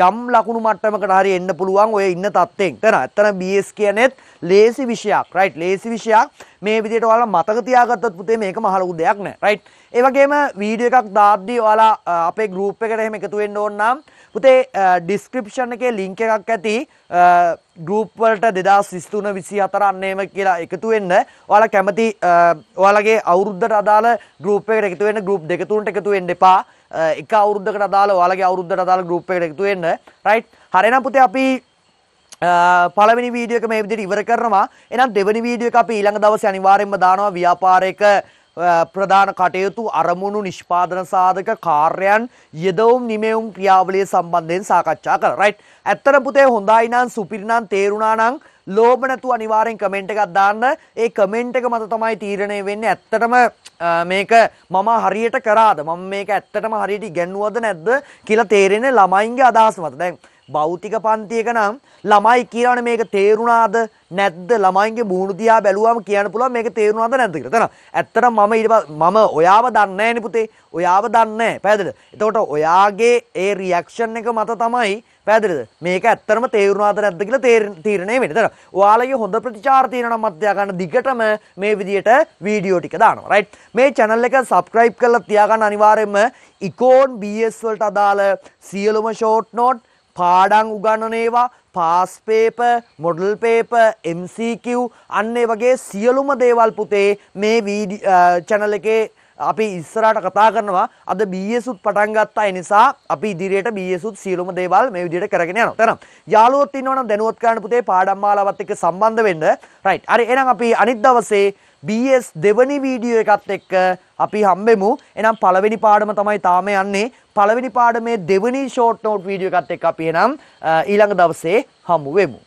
යම් ලකුණු මට්ටමකට හරි එන්න පුළුවන් ඔය ඉන්න තත්ත්වෙන්. එතන ඇත්තන BS කියනෙත් ලේසි විෂයක්. right ලේසි විෂයක්. මේ විදිහට ඔයාලා මතක තියාගත්තොත් පුතේ මේක මහ ලොකු දෙයක් නෑ. right. ඒ වගේම වීඩියෝ එකක් දාද්දී ඔයාලා අපේ group එකට එහෙම එකතු වෙන්න ඕන නම් පුතේ ඩිස්ක්‍රිප්ෂන් එකේ ලින්ක් එකක් ඇති ගරුප්වලට දෙදස් විස්තුන විසි අතරන්නේම කියලා එකතු වෙන්න ඔයාලා කැමති ඔයාලගේ අවුරුද්ධට අදාළ ගරුප්පයකට එකතුවෙන්න ගරුප් දෙකතුන්ට එකතුවෙන්න එපා එක අවුරුද්දකට අදාළ ඔයාලගේ අවුරුද්දට අදාළ ගෲප් එකට එකතු වෙන්න රයිට් හරිනම් පුතේ අපි පළවෙනි වීඩියෝ එක මේ විදිහට ඉවර කරනවා එහෙනම් දෙවෙනි වීඩියෝ එක අපි ඊළඟ දවසේ අනිවාර්යයෙන්ම දානවා ව්‍යාපාරයක ප්‍රධාන කටයුතු අරමුණු නිෂ්පාදන සාධක කාර්යයන් යෙදවුම් නිමෙවුම් ක්‍රියාවලිය සම්බන්ධයෙන් සාකච්ඡා කරා රයිට් ඇත්තට පුතේ හොඳයි නම් සුපිරි නම් තේරුණා නම් ලෝභ නැතුව අනිවාර්යෙන් කමෙන්ට් එකක් දාන්න. ඒ කමෙන්ට් එක මත තමයි තීරණය වෙන්නේ ඇත්තටම මේක මම හරියට කරාද? මම මේක ඇත්තටම හරියට ඉගෙනුවද නැද්ද කියලා තේරෙන්නේ ළමයින්ගේ අදහස මත. දැන් භෞතික පන්තියක නම් ළමයි කියනවනේ මේක තේරුණාද නැද්ද ළමයින්ගේ මූණු දිහා බැලුවාම කියන්න පුළුවන් මේක තේරුණාද නැද්ද කියලා. තන ඇත්තටම මම ඊට මම ඔයාව දන්නේ නැහැ පුතේ. ඔයාව දන්නේ නැහැ. පැහැදිලිද? එතකොට ඔයාගේ ඒ රියැක්ෂන් එක මත තමයි පැහැදිලිද? මේක ඇත්තටම තේරුණාද නැද්ද කියලා තීරණය වෙන්නේ. තන ඔයාලගේ හොඳ ප්‍රතිචාර තියෙනවා නම් මත් ගන්න දිගටම මේ විදියට වීඩියෝ ටික දානවා. රයිට්. මේ channel එක subscribe කරලා තියාගන්න අනිවාර්යයෙන්ම icon BS වලට අදාළ සියලුම short note පාඩං උගන්නන ඒවා pass paper model paper MCQ අන්න ඒ වගේ සියලුම දේවල් පුතේ මේ වීඩියෝ channel එකේ අපි ඉස්සරහට කතා කරනවා අද BS උත් පටන් ගත්තා ඒ නිසා අපි ඉදිරියට BS උත් සියලුම දේවල් මේ විදිහට කරගෙන යනවා. තරම් යාළුවෝත් ඉන්නවනම් දැනුවත් කරන්න පුතේ පාඩම් මාලාවත් එක්ක සම්බන්ධ වෙන්න. රයිට්. හරි එහෙනම් අපි අනිත් දවසේ BS දෙවනි වීඩියෝ එකත් එක්ක අපි හම්බෙමු. එහෙනම් පළවෙනි පාඩම තමයි තාම යන්නේ පළවෙනි පාඩමේ දෙවෙනි ෂෝට් නෝට් වීඩියෝ එකත් එක්ක අපි එහෙනම් ඊළඟ දවසේ හමු වෙමු